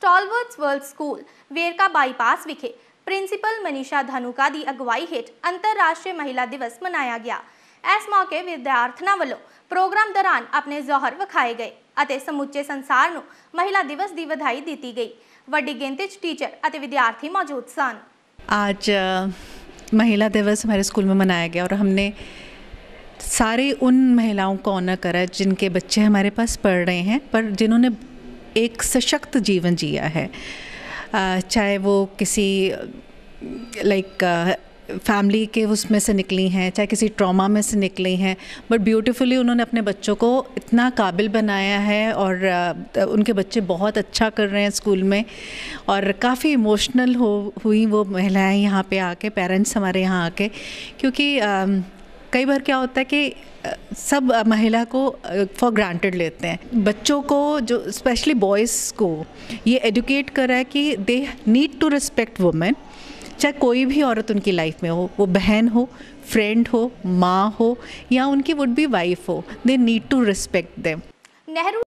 stalwarts world school Verka bypass विखे principal Manisha Dhanuka की अगुवाई हेठ अंतरराष्ट्रीय महिला दिवस मनाया गया इस मौके विद्यार्थना वालों प्रोग्राम दौरान अपने जौहर विखाए गए और समुचे संसार ਨੂੰ महिला दिवस की ਵਧਾਈ दी गई ਵੱਡੀ गिनती टीचर और विद्यार्थी मौजूद सन आज महिला दिवस हमारे स्कूल में मनाया गया और हमने सारी उन महिलाओं को ऑनर करा जिनके बच्चे हमारे पास पढ़ रहे हैं पर जिन्होंने एक सशक्त जीवन जिया है चाहे वो किसी लाइक फैमिली के उसमें से निकली हैं चाहे किसी ट्रॉमा में से निकली हैं बट ब्यूटीफुली उन्होंने अपने बच्चों को इतना काबिल बनाया है और उनके बच्चे बहुत अच्छा कर रहे हैं स्कूल में और काफ़ी इमोशनल हो हुई वो महिलाएं यहाँ पे आके पेरेंट्स हमारे यहाँ आके क्योंकि कई बार क्या होता है कि सब महिला को फॉर ग्रांटेड लेते हैं बच्चों को जो स्पेशली बॉयज़ को ये एजुकेट करा है कि they need to respect women चाहे कोई भी औरत उनकी लाइफ में हो वो बहन हो फ्रेंड हो माँ हो या उनकी वुड बी वाइफ हो they need to respect them Nehru